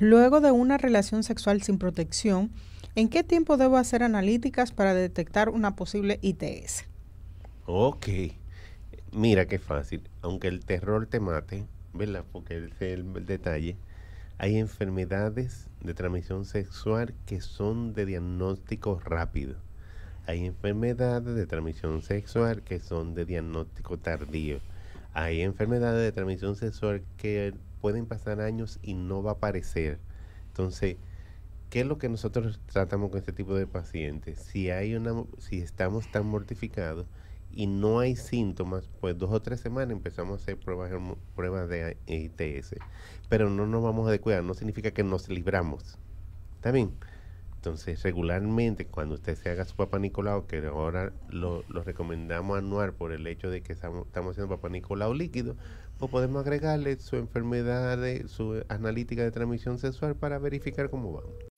Luego de una relación sexual sin protección, ¿en qué tiempo debo hacer analíticas para detectar una posible ITS? Ok. Mira qué fácil. Aunque el terror te mate, ¿verdad? Porque es el detalle. Hay enfermedades de transmisión sexual que son de diagnóstico rápido. Hay enfermedades de transmisión sexual que son de diagnóstico tardío hay enfermedades de transmisión sexual que pueden pasar años y no va a aparecer. Entonces, ¿qué es lo que nosotros tratamos con este tipo de pacientes? Si hay una si estamos tan mortificados y no hay síntomas, pues dos o tres semanas empezamos a hacer pruebas, pruebas de ITS. E, pero no nos vamos a descuidar, no significa que nos libramos. ¿Está bien? Entonces, regularmente cuando usted se haga su papá que ahora lo, recomendamos anuar por el hecho de que estamos, haciendo papá líquido, pues podemos agregarle su enfermedad, de, su analítica de transmisión sexual para verificar cómo va.